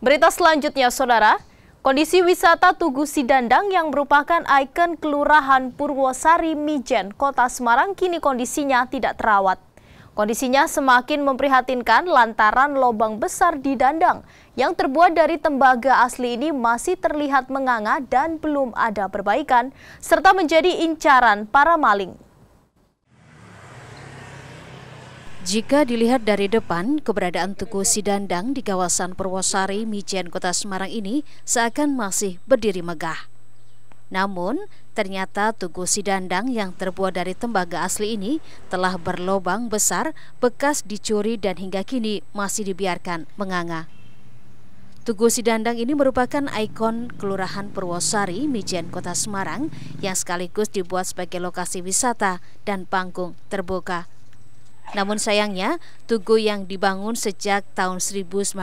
Berita selanjutnya, Saudara. Kondisi wisata Tugu Sidandang yang merupakan ikon Kelurahan Purwosari Mijen, Kota Semarang kini kondisinya tidak terawat. Kondisinya semakin memprihatinkan lantaran lobang besar di dandang yang terbuat dari tembaga asli ini masih terlihat menganga dan belum ada perbaikan serta menjadi incaran para maling. Jika dilihat dari depan, keberadaan Tugu Sidandang di kawasan Purwosari, Mijen, Kota Semarang ini seakan masih berdiri megah. Namun, ternyata Tugu Sidandang yang terbuat dari tembaga asli ini telah berlobang besar, bekas dicuri dan hingga kini masih dibiarkan menganga. Tugu Sidandang ini merupakan ikon Kelurahan Purwosari, Mijen, Kota Semarang yang sekaligus dibuat sebagai lokasi wisata dan panggung terbuka namun sayangnya, tugu yang dibangun sejak tahun 1996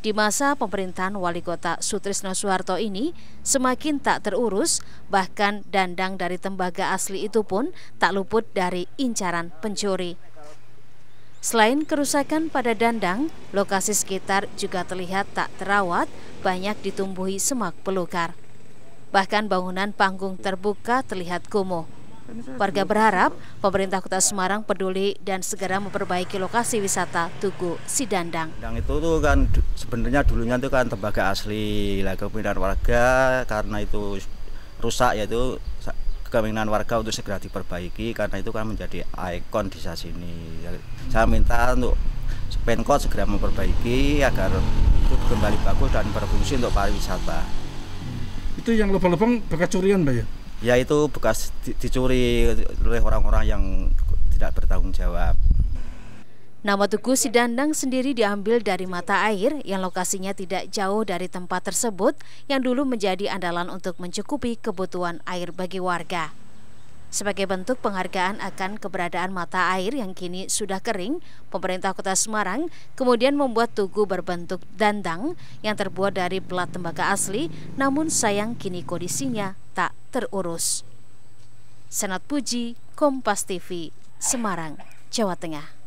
di masa pemerintahan wali kota Sutrisno Soeharto ini semakin tak terurus, bahkan dandang dari tembaga asli itu pun tak luput dari incaran pencuri. Selain kerusakan pada dandang, lokasi sekitar juga terlihat tak terawat, banyak ditumbuhi semak pelukar. Bahkan bangunan panggung terbuka terlihat kumuh. Warga berharap pemerintah Kota Semarang peduli dan segera memperbaiki lokasi wisata Tugu Sidandang. Sidandang itu tuh kan sebenarnya dulunya itu kan tembaga asli, lah keinginan warga karena itu rusak yaitu keinginan warga untuk segera diperbaiki karena itu kan menjadi ikon di sini. Saya minta untuk Pemkot segera memperbaiki agar itu kembali bagus dan berfungsi untuk pariwisata. Itu yang lubang-lubang bekas curian, Mbak ya? ya itu bekas dicuri oleh orang-orang yang tidak bertanggung jawab. Nama Tugu Sidandang sendiri diambil dari mata air yang lokasinya tidak jauh dari tempat tersebut yang dulu menjadi andalan untuk mencukupi kebutuhan air bagi warga. Sebagai bentuk penghargaan akan keberadaan mata air yang kini sudah kering, pemerintah kota Semarang kemudian membuat tugu berbentuk dandang yang terbuat dari pelat tembaga asli namun sayang kini kondisinya tak terurus. Senat Puji, Kompas TV, Semarang, Jawa Tengah.